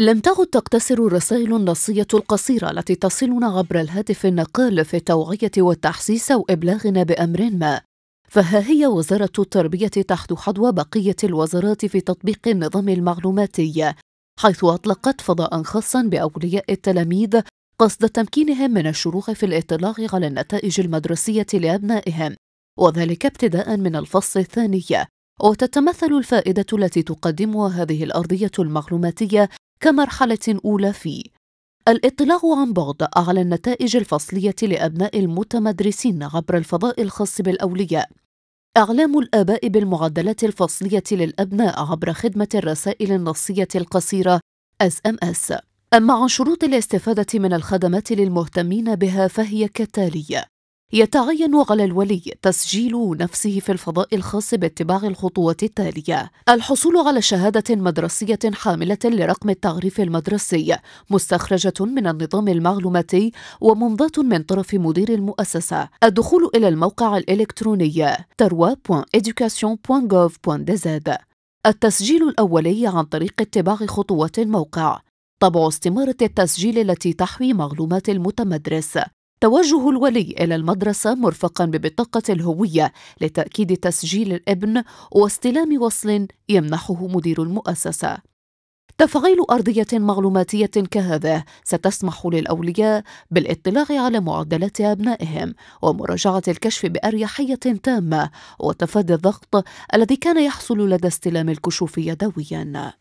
لم تعد تقتصر الرسائل النصية القصيرة التي تصلنا عبر الهاتف النقال في التوعية والتحسيس او ابلاغنا بأمر ما، فها هي وزارة التربية تحت حظوى بقية الوزارات في تطبيق النظام المعلوماتي، حيث أطلقت فضاء خاصا بأولياء التلاميذ قصد تمكينهم من الشروع في الاطلاع على النتائج المدرسية لأبنائهم، وذلك ابتداء من الفصل الثاني، وتتمثل الفائدة التي تقدمها هذه الأرضية المعلوماتية كمرحلة أولى في الاطلاع عن بعد على النتائج الفصلية لأبناء المتمدرسين عبر الفضاء الخاص بالأولياء إعلام الآباء بالمعدلات الفصلية للأبناء عبر خدمة الرسائل النصية القصيرة SMS أما عن شروط الاستفادة من الخدمات للمهتمين بها فهي كالتالي يتعين على الولي تسجيل نفسه في الفضاء الخاص باتباع الخطوات التالية الحصول على شهادة مدرسية حاملة لرقم التعريف المدرسي مستخرجة من النظام المعلوماتي وممضاة من طرف مدير المؤسسة الدخول إلى الموقع الإلكتروني terwa.education.gov.dz التسجيل الأولي عن طريق اتباع خطوات الموقع طبع استمارة التسجيل التي تحوي معلومات المتمدرس توجه الولي إلى المدرسة مرفقا ببطاقة الهوية لتأكيد تسجيل الابن واستلام وصل يمنحه مدير المؤسسة تفعيل أرضية معلوماتية كهذا ستسمح للأولياء بالاطلاع على معدلات أبنائهم ومراجعة الكشف بأريحية تامة وتفادي الضغط الذي كان يحصل لدى استلام الكشوف يدوياً